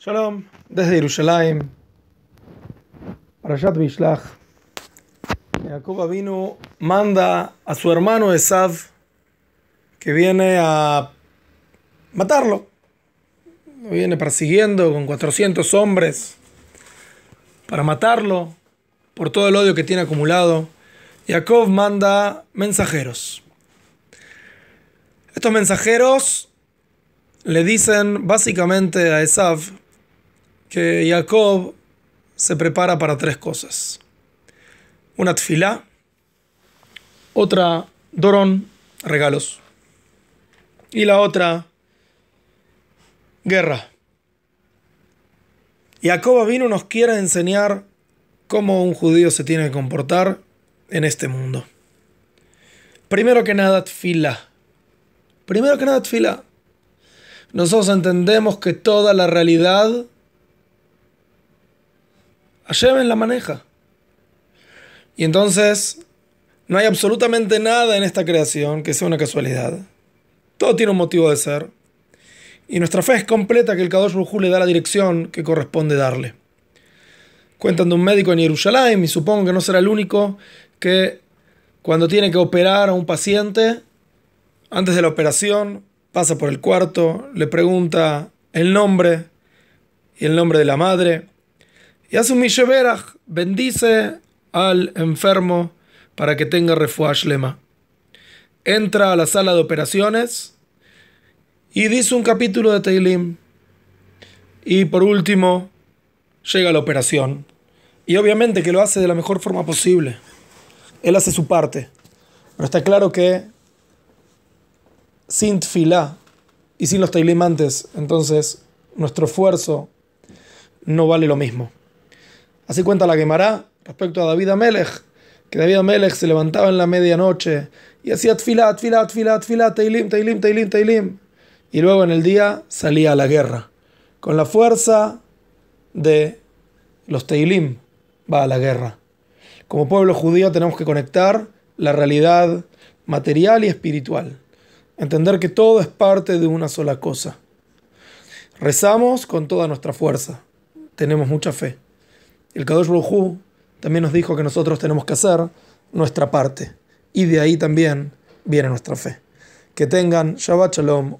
Shalom, desde Jerusalén, Parashat Bishlach. Jacob vino, manda a su hermano Esav que viene a matarlo. Lo viene persiguiendo con 400 hombres para matarlo por todo el odio que tiene acumulado. Jacob manda mensajeros. Estos mensajeros le dicen básicamente a Esav que Jacob se prepara para tres cosas. Una tfilá, otra dorón, regalos, y la otra guerra. Jacob vino nos quiere enseñar cómo un judío se tiene que comportar en este mundo. Primero que nada, Tfila. Primero que nada, tfilá. Nosotros entendemos que toda la realidad Hashem en la maneja. Y entonces no hay absolutamente nada en esta creación que sea una casualidad. Todo tiene un motivo de ser. Y nuestra fe es completa que el Kadosh Ruhu le da la dirección que corresponde darle. Cuentan de un médico en Jerusalén, y supongo que no será el único, que cuando tiene que operar a un paciente, antes de la operación, pasa por el cuarto, le pregunta el nombre y el nombre de la madre. Y hace un Misheberach, bendice al enfermo para que tenga refuah lema. Entra a la sala de operaciones y dice un capítulo de Teilim. Y por último, llega la operación. Y obviamente que lo hace de la mejor forma posible. Él hace su parte. Pero está claro que sin tfilá y sin los tailimantes, entonces nuestro esfuerzo no vale lo mismo. Así cuenta la Gemara respecto a David Amelech, que David Amelech se levantaba en la medianoche y hacía tfilá, tfilá, tfilá, tfilá, teilim, teilim, teilim, teilim. Y luego en el día salía a la guerra. Con la fuerza de los teilim va a la guerra. Como pueblo judío tenemos que conectar la realidad material y espiritual. Entender que todo es parte de una sola cosa. Rezamos con toda nuestra fuerza. Tenemos mucha fe. El Kadosh Hu también nos dijo que nosotros tenemos que hacer nuestra parte. Y de ahí también viene nuestra fe. Que tengan Shabbat Shalom